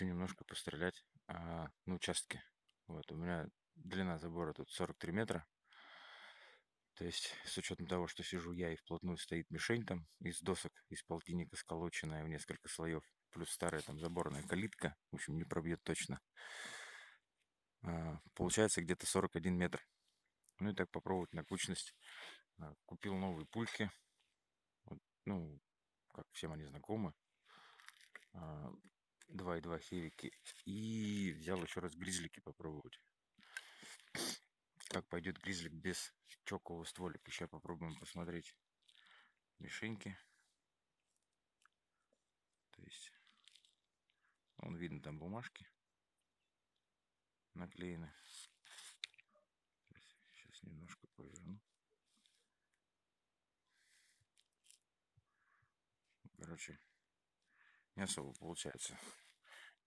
хочу немножко пострелять а, на участке. Вот, у меня длина забора тут 43 метра. То есть, с учетом того, что сижу я и вплотную стоит мишень там из досок, из полтинника сколоченная в несколько слоев, плюс старая там заборная калитка, в общем, не пробьет точно. А, получается где-то 41 метр. Ну и так попробовать на кучность. А, купил новые пульки. Вот, ну, как всем они знакомы. А, и 2,2 хевики. И взял еще раз гризлики попробовать. Как пойдет гризлик без чокового стволика. Сейчас попробуем посмотреть мишеньки. То есть, он видно там бумажки наклеены. Сейчас немножко поверну. Короче, не особо получается.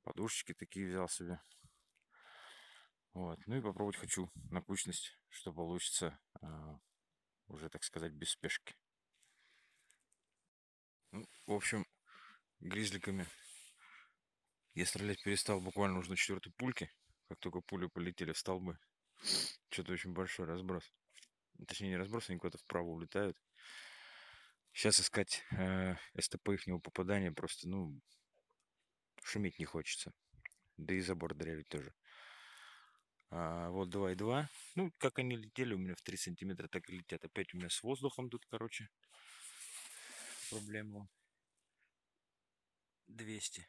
Подушечки такие взял себе. Вот. Ну и попробовать хочу на кучность, что получится э, уже, так сказать, без спешки. Ну, в общем, гризликами я стрелять перестал буквально уже на четвертой пульке. Как только пули полетели в столбы. Что-то очень большой разброс. Точнее, не разброс, они куда-то вправо улетают. Сейчас искать э, СТП ихнего попадания просто, ну, шуметь не хочется. Да и забор дырявить тоже. А, вот 2,2. Ну, как они летели у меня в 3 сантиметра, так и летят. Опять у меня с воздухом тут, короче, проблема. 200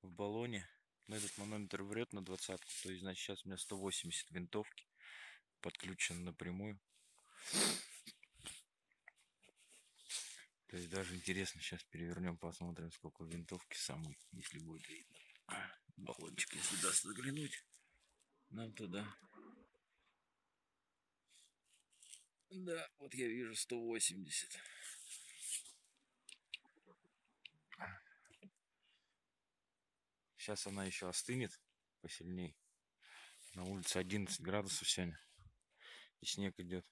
в баллоне. Но этот манометр врет на двадцатку. То есть, значит, сейчас у меня 180 винтовки подключен напрямую. То есть даже интересно, сейчас перевернем, посмотрим, сколько винтовки самой, если будет видно. Баллончик, если даст заглянуть, нам туда. Да, вот я вижу 180. Сейчас она еще остынет посильней. На улице 11 градусов сегодня. И снег идет.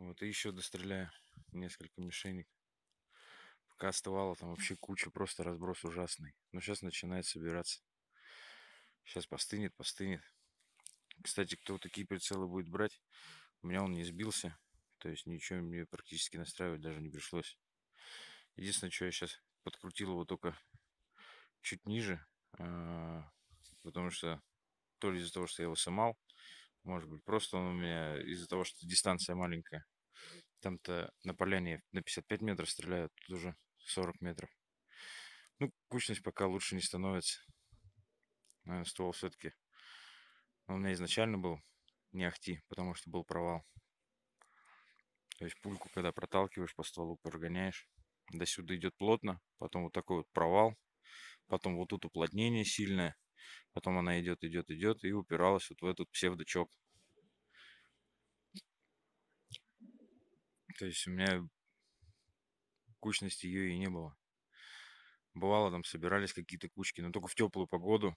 Вот, и еще достреляю несколько мишенек. Пока оставало там вообще куча, просто разброс ужасный. Но сейчас начинает собираться. Сейчас постынет, постынет. Кстати, кто такие прицелы будет брать, у меня он не сбился. То есть ничего мне практически настраивать даже не пришлось. Единственное, что я сейчас подкрутил его только чуть ниже, а, потому что то ли из-за того, что я его сымал, может быть, просто он у меня из-за того, что дистанция маленькая. Там-то на поляне на 55 метров стреляют, а тут уже 40 метров. Ну, кучность пока лучше не становится. Наверное, э, ствол все-таки у меня изначально был не ахти, потому что был провал. То есть пульку, когда проталкиваешь по стволу, прогоняешь, до сюда идет плотно, потом вот такой вот провал, потом вот тут уплотнение сильное, Потом она идет, идет, идет и упиралась вот в этот псевдочок. То есть у меня кучности ее и не было. Бывало, там собирались какие-то кучки, но только в теплую погоду.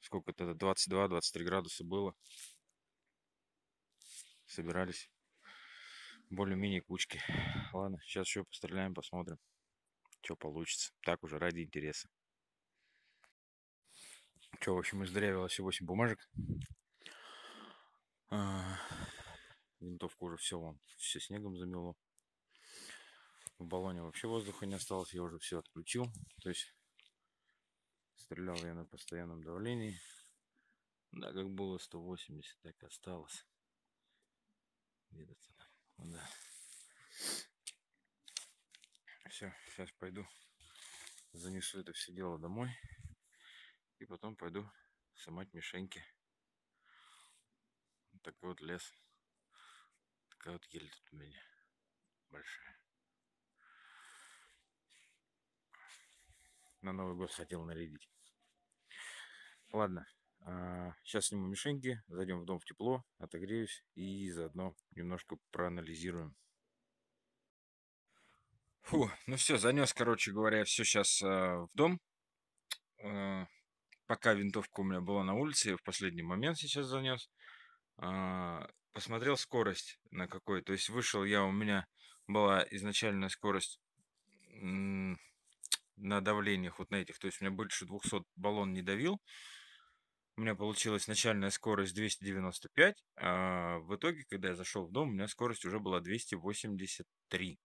Сколько это? 22-23 градуса было. Собирались более-менее кучки. Ладно, сейчас еще постреляем, посмотрим, что получится. Так уже ради интереса что, в общем, издырявилось 8 бумажек. А, винтовку уже все вон, все снегом замело. В баллоне вообще воздуха не осталось, я уже все отключил. То есть стрелял я на постоянном давлении. Да, как было 180, так и осталось. Видите, ну да. Все, сейчас пойду занесу это все дело домой. И потом пойду снимать мишеньки. Вот такой вот лес. Такая вот ель тут у меня большая. На Новый год хотел нарядить. Ладно, сейчас а, сниму мишеньки, зайдем в дом в тепло, отогреюсь и заодно немножко проанализируем. Фу, ну все, занес, короче говоря, все сейчас а, в дом. А, пока винтовка у меня была на улице, я в последний момент сейчас занес, а, посмотрел скорость на какой. То есть вышел я, у меня была изначальная скорость на давлениях вот на этих. То есть у меня больше 200 баллон не давил. У меня получилась начальная скорость 295, а в итоге, когда я зашел в дом, у меня скорость уже была 283.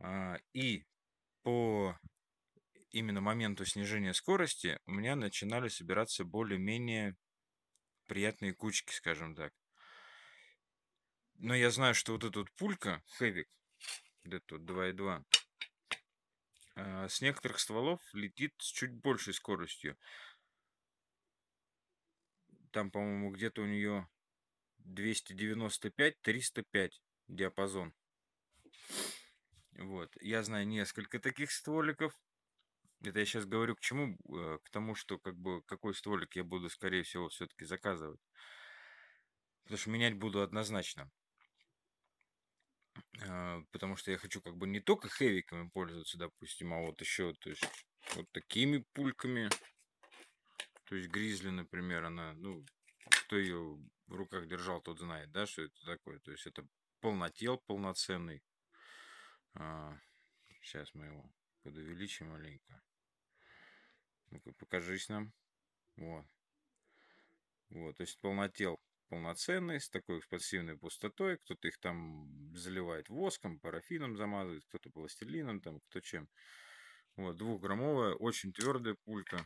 А, и по именно моменту снижения скорости у меня начинали собираться более-менее приятные кучки, скажем так. Но я знаю, что вот этот пулька, хэвик, вот это вот 2.2, а, с некоторых стволов летит с чуть большей скоростью. Там, по-моему, где-то у нее 295-305 диапазон. Вот. Я знаю несколько таких стволиков. Это я сейчас говорю к чему? Э, к тому, что как бы какой стволик я буду, скорее всего, все-таки заказывать. Потому что менять буду однозначно. Э, потому что я хочу как бы не только хэвиками пользоваться, допустим, а вот еще, то есть, вот такими пульками. То есть, гризли, например, она, ну, кто ее в руках держал, тот знает, да, что это такое. То есть, это полнотел полноценный. А, сейчас мы его подувеличи маленько. Ну-ка, покажись нам. Вот. Вот, то есть полнотел полноценный, с такой экспансивной пустотой. Кто-то их там заливает воском, парафином замазывает, кто-то пластилином, там, кто чем. Вот, двухграммовая, очень твердая пулька.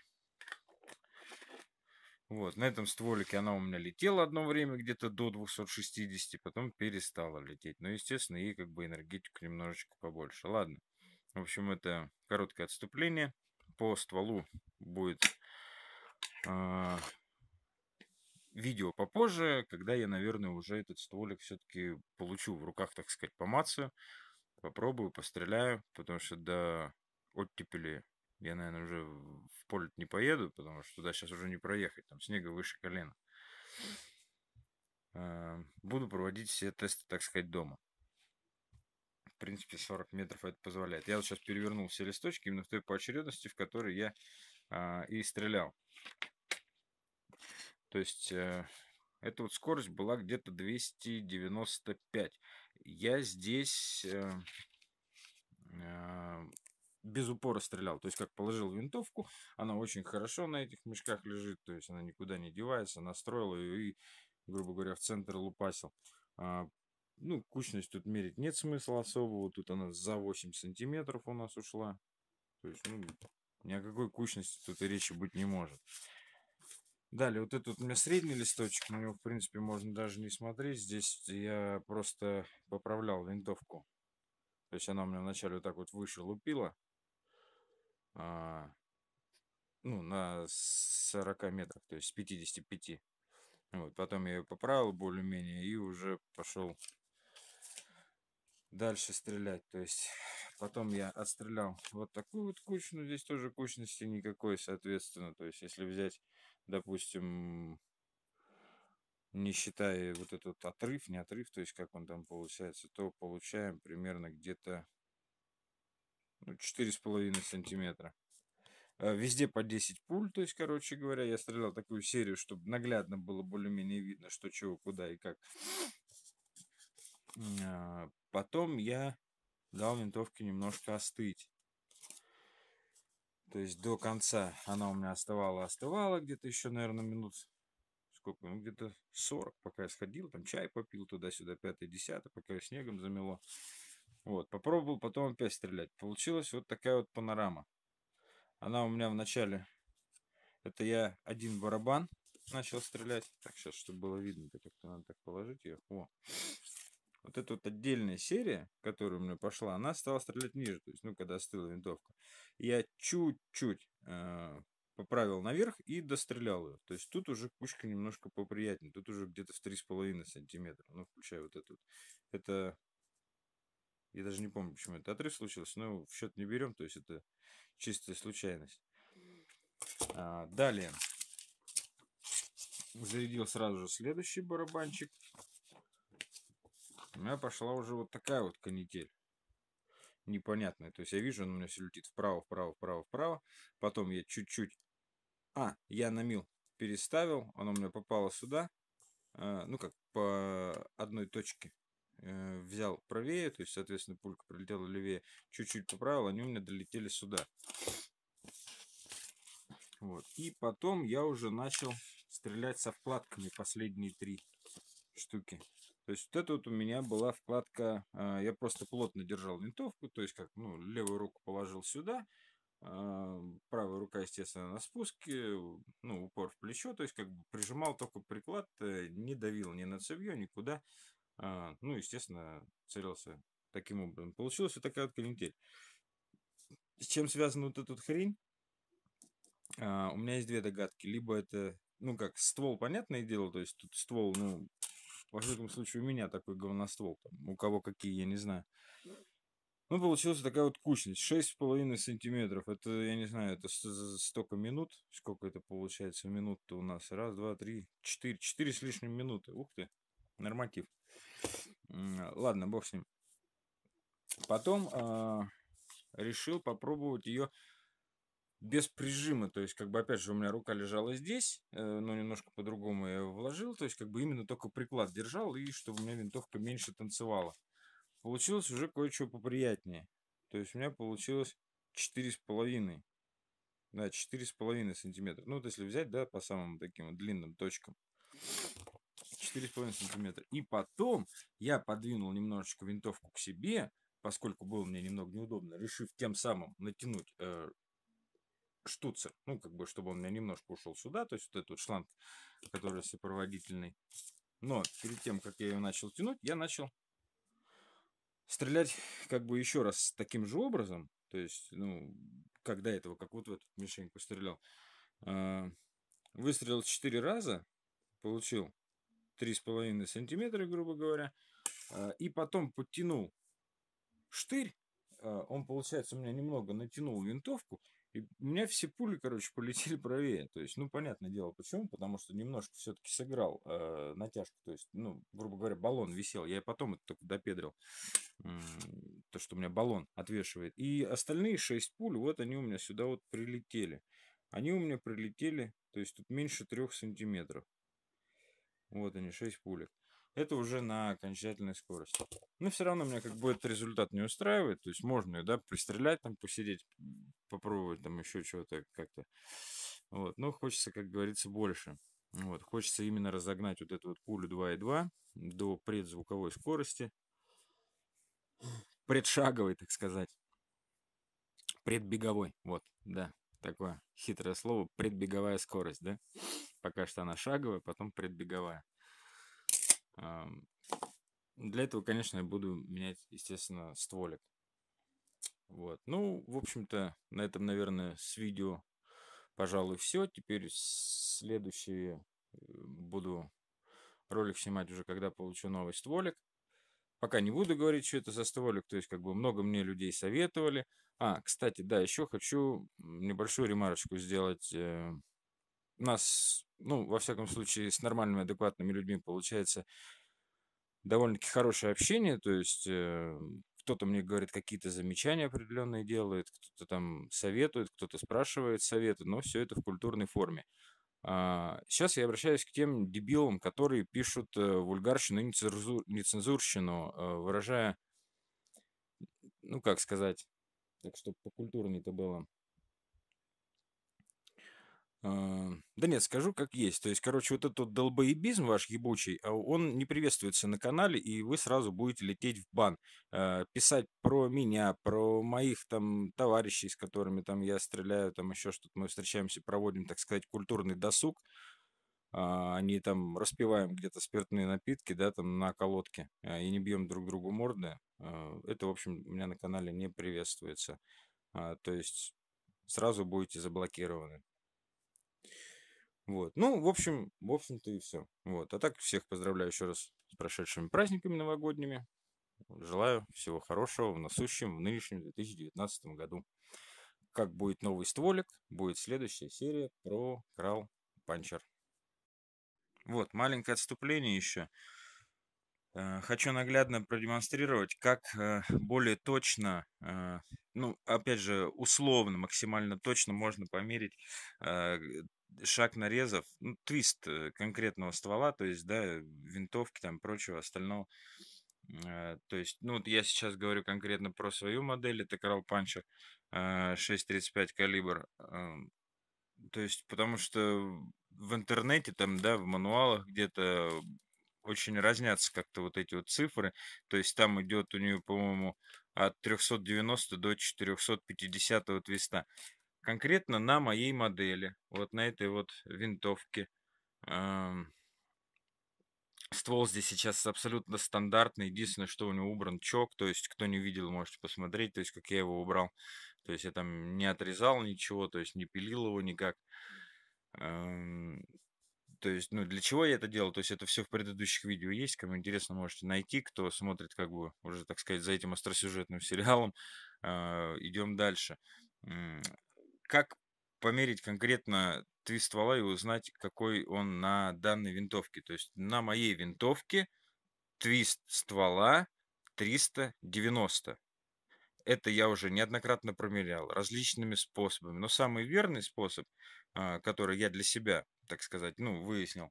Вот, на этом стволике она у меня летела одно время где-то до 260, потом перестала лететь. Но, ну, естественно, ей как бы энергетику немножечко побольше. Ладно. В общем, это короткое отступление. По стволу будет э, видео попозже, когда я, наверное, уже этот стволик все-таки получу в руках, так сказать, помацию. Попробую, постреляю, потому что до оттепели я, наверное, уже в поле не поеду, потому что туда сейчас уже не проехать, там снега выше колена. А, буду проводить все тесты, так сказать, дома принципе, 40 метров это позволяет. Я вот сейчас перевернул все листочки именно в той поочередности, в которой я а, и стрелял. То есть... А, эта вот скорость была где-то 295. Я здесь а, а, без упора стрелял. То есть, как положил винтовку, она очень хорошо на этих мешках лежит, то есть она никуда не девается, настроил ее и, грубо говоря, в центр лупасил. А, ну, кучность тут мерить нет смысла особого. Тут она за 8 сантиметров у нас ушла. То есть, ну, ни о какой кучности тут и речи быть не может. Далее, вот этот у меня средний листочек, на него, в принципе, можно даже не смотреть. Здесь я просто поправлял винтовку. То есть она у меня вначале вот так вот выше лупила. А, ну, на 40 метров, то есть с 55. Вот, потом я ее поправил более-менее и уже пошел дальше стрелять. То есть потом я отстрелял вот такую вот кучу, но здесь тоже кучности никакой, соответственно. То есть если взять, допустим, не считая вот этот отрыв, не отрыв, то есть как он там получается, то получаем примерно где-то ну, 4,5 сантиметра. Э, везде по 10 пуль, то есть, короче говоря, я стрелял такую серию, чтобы наглядно было более-менее видно, что, чего, куда и как а, Потом я дал винтовке немножко остыть. То есть до конца она у меня остывала, остывала где-то еще, наверное, минут сколько, ну где-то 40, пока я сходил, там чай попил туда-сюда, 5-10, пока я снегом замело. Вот, попробовал потом опять стрелять. Получилась вот такая вот панорама. Она у меня в начале, это я один барабан начал стрелять. Так, сейчас, чтобы было видно, как-то надо так положить ее. О, вот эта вот отдельная серия, которая у меня пошла, она стала стрелять ниже, то есть, ну, когда остыла винтовка. Я чуть-чуть э, поправил наверх и дострелял ее. То есть тут уже пушка немножко поприятнее, тут уже где-то в 3,5 сантиметра, ну, включая вот эту. Это, я даже не помню, почему это отрыв случился, но в счет не берем, то есть это чистая случайность. А, далее. Зарядил сразу же следующий барабанчик. У меня пошла уже вот такая вот канитель непонятная. То есть я вижу, он у меня все летит вправо, вправо, вправо, вправо. Потом я чуть-чуть... А, я на мил переставил, оно у меня попало сюда. А, ну, как по одной точке э, взял правее, то есть, соответственно, пулька прилетела левее, чуть-чуть поправил, они у меня долетели сюда. Вот. И потом я уже начал стрелять со вкладками последние три штуки. То есть вот это вот у меня была вкладка, а, я просто плотно держал винтовку, то есть как, ну, левую руку положил сюда, а, правая рука, естественно, на спуске, ну, упор в плечо, то есть как бы прижимал только приклад, э, не давил ни на цевье, никуда, а, ну, естественно, целился таким образом. Получилась вот такая вот канитель. С чем связана вот эта вот хрень? У меня есть две догадки. Либо это, ну как, ствол, понятное дело, то есть тут ствол, ну, во всяком случае, у меня такой говноствол. Там, у кого какие, я не знаю. Ну, получилась такая вот кучность. 6,5 сантиметров. Это, я не знаю, это столько минут. Сколько это получается минут-то у нас? Раз, два, три, четыре. Четыре с лишним минуты. Ух ты, норматив. Ладно, бог с ним. Потом э, решил попробовать ее без прижима, то есть, как бы, опять же, у меня рука лежала здесь, э, но немножко по-другому я ее вложил, то есть, как бы, именно только приклад держал, и чтобы у меня винтовка меньше танцевала. Получилось уже кое-что поприятнее. То есть, у меня получилось 4,5. Да, 4,5 сантиметра. Ну, вот если взять, да, по самым таким длинным точкам. 4,5 сантиметра. И потом я подвинул немножечко винтовку к себе, поскольку было мне немного неудобно, решив тем самым натянуть э, штуцер. Ну, как бы, чтобы он меня немножко ушел сюда, то есть вот этот шланг, который сопроводительный. Но перед тем, как я ее начал тянуть, я начал стрелять как бы еще раз таким же образом. То есть, ну, как до этого, как вот в эту мишеньку стрелял. А, выстрелил 4 раза, получил 3,5 сантиметра, грубо говоря. А, и потом подтянул штырь. А, он, получается, у меня немного натянул винтовку. И у меня все пули, короче, полетели правее. То есть, ну, понятное дело, почему. Потому что немножко все-таки сыграл э, натяжку. То есть, ну, грубо говоря, баллон висел. Я и потом это только допедрил. То, что у меня баллон отвешивает. И остальные шесть пуль, вот они у меня сюда вот прилетели. Они у меня прилетели, то есть тут меньше трех сантиметров. Вот они, шесть пулек это уже на окончательной скорости. Но все равно меня как бы этот результат не устраивает, то есть можно ее, да, пристрелять, там, посидеть, попробовать там еще чего-то как-то. Вот, но хочется, как говорится, больше. Вот, хочется именно разогнать вот эту вот пулю 2.2 до предзвуковой скорости, предшаговой, так сказать, предбеговой, вот, да, такое хитрое слово, предбеговая скорость, да, пока что она шаговая, потом предбеговая. Для этого, конечно, я буду менять, естественно, стволик. Вот. Ну, в общем-то, на этом, наверное, с видео, пожалуй, все. Теперь следующий эм, буду ролик снимать уже, когда получу новый стволик. Пока не буду говорить, что это за стволик, то есть как бы много мне людей советовали. А, кстати, да, еще хочу небольшую ремарочку сделать. Э, у нас ну, во всяком случае, с нормальными, адекватными людьми получается довольно-таки хорошее общение, то есть э, кто-то мне говорит, какие-то замечания определенные делает, кто-то там советует, кто-то спрашивает советы, но все это в культурной форме. сейчас а, я обращаюсь к тем дебилам, которые пишут э, вульгарщину и нецензур, нецензурщину, э, выражая, ну как сказать, так чтобы по покультурнее это было а, Э, да нет, скажу как есть. То есть, короче, вот этот долбоебизм ваш ебучий, а он не приветствуется на канале, и вы сразу будете лететь в бан. Э, писать про меня, про моих там товарищей, с которыми там я стреляю, там еще что-то. Мы встречаемся, проводим, так сказать, культурный досуг. А, они там распиваем где-то спиртные напитки, да, там на колодке, а, и не бьем друг другу морды. Э, это, в общем, у меня на канале не приветствуется. То есть сразу будете заблокированы. Вот. Ну, в общем, в общем-то и все. Вот. А так всех поздравляю еще раз с прошедшими праздниками новогодними. Желаю всего хорошего в насущем, в нынешнем 2019 году. Как будет новый стволик, будет следующая серия про крал панчер. Вот, маленькое отступление еще. Э, хочу наглядно продемонстрировать, как э, более точно, э, ну, опять же, условно, максимально точно можно померить шаг нарезов, ну, твист э, конкретного ствола, то есть, да, винтовки там прочего остального. Э, то есть, ну, вот я сейчас говорю конкретно про свою модель, это Крал Панчер 6.35 э, калибр. Эм, то есть, потому что в интернете, там, да, в мануалах где-то очень разнятся как-то вот эти вот цифры. То есть там идет у нее, по-моему, от 390 до 450 твиста конкретно на моей модели, вот на этой вот винтовке. Ствол здесь сейчас абсолютно стандартный. Единственное, что у него убран чок. То есть, кто не видел, можете посмотреть. То есть, как я его убрал. То есть, я там не отрезал ничего. То есть, не пилил его никак. То есть, ну, для чего я это делал? То есть, это все в предыдущих видео есть. Кому интересно, можете найти, кто смотрит, как бы, уже, так сказать, за этим остросюжетным сериалом. А, Идем дальше как померить конкретно твист ствола и узнать, какой он на данной винтовке. То есть на моей винтовке твист ствола 390. Это я уже неоднократно промерял различными способами. Но самый верный способ, а, который я для себя, так сказать, ну, выяснил,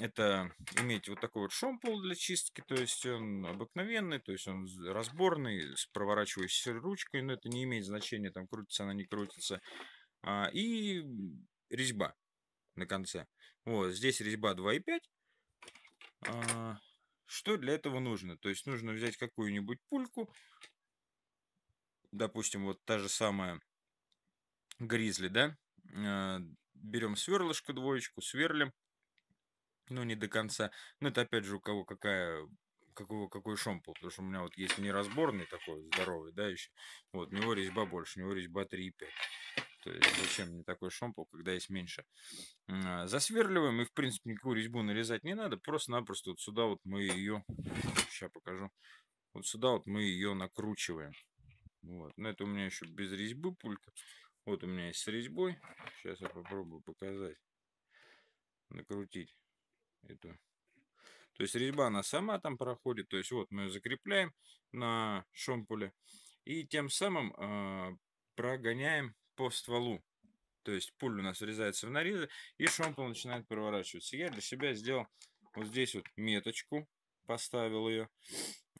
это иметь вот такой вот шомпол для чистки, то есть он обыкновенный, то есть он разборный, с проворачивающейся ручкой, но это не имеет значения, там крутится она, не крутится. А, и резьба на конце. Вот, здесь резьба 2,5. А, что для этого нужно? То есть нужно взять какую-нибудь пульку, допустим, вот та же самая гризли, да, а, берем сверлышко двоечку, сверлим, ну, не до конца. Ну, это опять же у кого какая какой, какой шомпол, потому что у меня вот есть неразборный такой, здоровый, да, еще, вот, у него резьба больше, у него резьба 3,5. То есть зачем мне такой шомпол, когда есть меньше? Засверливаем, и в принципе никакую резьбу нарезать не надо, просто-напросто вот сюда вот мы ее, сейчас покажу, вот сюда вот мы ее накручиваем. Вот, но это у меня еще без резьбы пулька, Вот у меня есть с резьбой, сейчас я попробую показать, накрутить эту. То есть резьба она сама там проходит. То есть вот мы ее закрепляем на шомпуле. И тем самым э, прогоняем по стволу. То есть пуль у нас врезается в нарезы, и шомпол начинает проворачиваться. Я для себя сделал вот здесь вот меточку, поставил ее.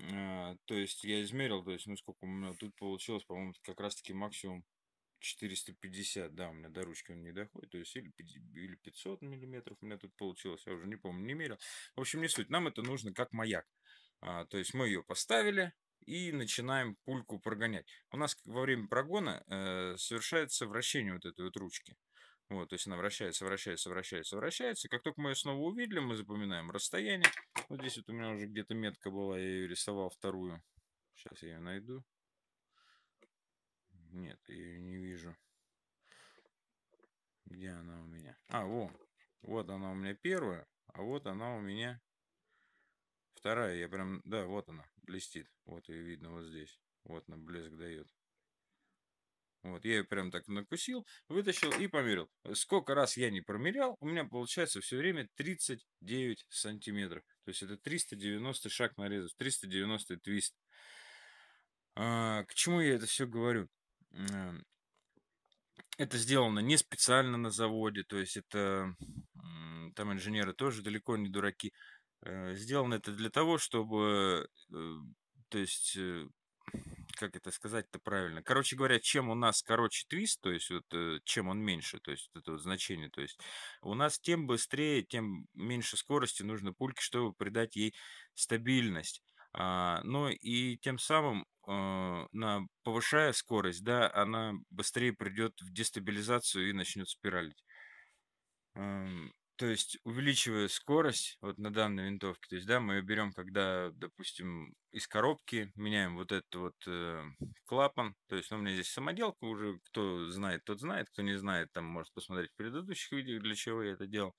Э, а, то есть я измерил, то есть ну сколько у меня тут получилось, по-моему, как раз-таки максимум 450, да, у меня до ручки он не доходит, то есть или, 500 миллиметров у меня тут получилось, я уже не помню, не мерил. В общем, не суть, нам это нужно как маяк. А, то есть мы ее поставили и начинаем пульку прогонять. У нас во время прогона э, совершается вращение вот этой вот ручки. Вот, то есть она вращается, вращается, вращается, вращается. Как только мы ее снова увидели, мы запоминаем расстояние. Вот здесь вот у меня уже где-то метка была, я ее рисовал вторую. Сейчас я ее найду. Нет, я ее не вижу. Где она у меня? А, во. Вот она у меня первая, а вот она у меня вторая. Я прям... Да, вот она, блестит. Вот ее видно вот здесь. Вот она блеск дает. Вот, я ее прям так накусил, вытащил и померил. Сколько раз я не промерял, у меня получается все время 39 сантиметров. То есть это 390 шаг нарезов, 390 твист. А, к чему я это все говорю? Э, это сделано не специально на заводе, то есть это там инженеры тоже далеко не дураки. Э, сделано это для того, чтобы, э, то есть, как это сказать-то правильно? Короче говоря, чем у нас короче твист, то есть вот чем он меньше, то есть это вот значение, то есть у нас тем быстрее, тем меньше скорости нужно пульке, чтобы придать ей стабильность. А, ну и тем самым а, на, повышая скорость, да, она быстрее придет в дестабилизацию и начнет спиралить. То есть увеличивая скорость вот на данной винтовке, то есть, да, мы ее берем, когда, допустим, из коробки меняем вот этот вот э, клапан, то есть, ну, у меня здесь самоделка уже, кто знает, тот знает, кто не знает, там может посмотреть в предыдущих видео, для чего я это делал,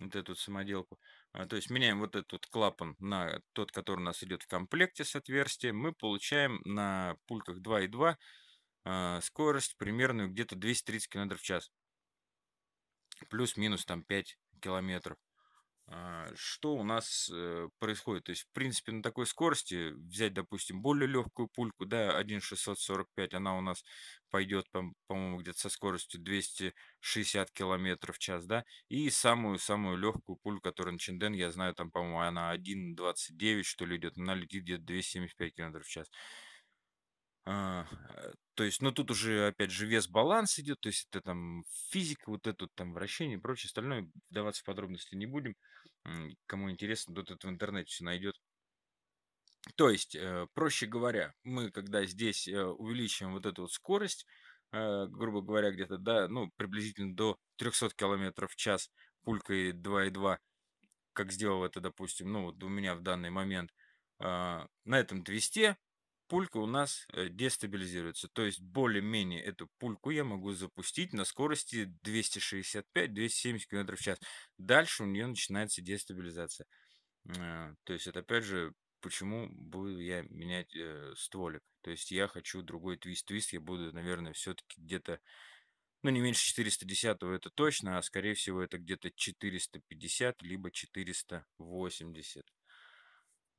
вот эту самоделку. Э, а, то есть меняем вот этот клапан на тот, который у нас идет в комплекте с отверстием, мы получаем на пульках 2.2 а, скорость примерную где-то 230 км в час. Плюс-минус там 5 километров. А, что у нас э, происходит. То есть, в принципе, на такой скорости взять, допустим, более легкую пульку, да, 1,645, она у нас пойдет, по-моему, где-то со скоростью 260 км в час, да, и самую-самую легкую пульку, которая на Чинден, я знаю, там, по-моему, она 1,29, что ли, идет, она летит где-то 275 км в час. А, э, то есть, ну тут уже, опять же, вес баланс идет, то есть это там физика, вот это там вращение и прочее остальное, вдаваться в подробности не будем. Кому интересно, тот это в интернете все найдет. То есть, э, проще говоря, мы когда здесь э, увеличиваем вот эту вот скорость, э, грубо говоря, где-то до, ну, приблизительно до 300 км в час пулькой 2,2, как сделал это, допустим, ну, вот у меня в данный момент, а, на этом твисте пулька у нас э, дестабилизируется. То есть более-менее эту пульку я могу запустить на скорости 265-270 км в час. Дальше у нее начинается дестабилизация. Э, то есть это опять же почему буду я менять э, стволик. То есть я хочу другой твист-твист, я буду, наверное, все-таки где-то, ну, не меньше 410 это точно, а скорее всего это где-то 450, либо 480.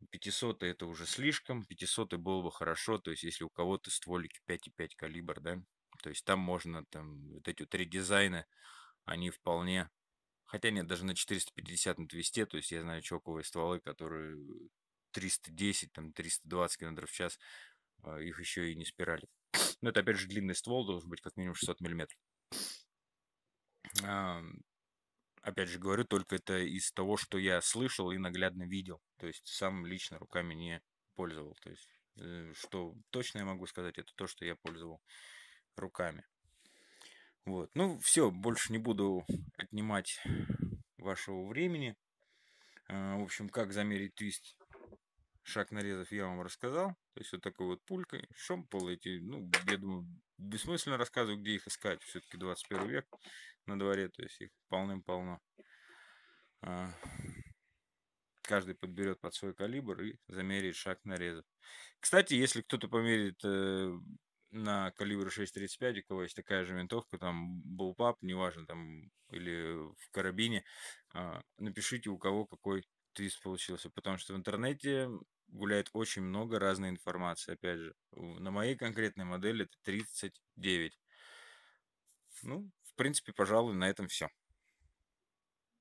500 это уже слишком, 500 было бы хорошо, то есть если у кого-то стволики 5,5 калибр, да, то есть там можно, там, вот эти вот редизайны, они вполне, хотя нет, даже на 450 на твисте, то есть я знаю чоковые стволы, которые 310, там, 320 км в час, а, их еще и не спирали. Но это, опять же, длинный ствол, должен быть как минимум 600 мм опять же говорю, только это из того, что я слышал и наглядно видел. То есть сам лично руками не пользовал. То есть э, что точно я могу сказать, это то, что я пользовал руками. Вот. Ну, все, больше не буду отнимать вашего времени. А, в общем, как замерить твист шаг нарезов я вам рассказал. То есть вот такой вот пулькой. Шомпол эти, ну, я думаю, бессмысленно рассказываю, где их искать. Все-таки 21 век на дворе, то есть их полным-полно. А, каждый подберет под свой калибр и замерит шаг нарезов. Кстати, если кто-то померит э, на калибр 6.35, у кого есть такая же винтовка, там булпап, неважно, там, или в карабине, а, напишите, у кого какой твист получился, потому что в интернете гуляет очень много разной информации, опять же. На моей конкретной модели это 39. Ну, в принципе, пожалуй, на этом все.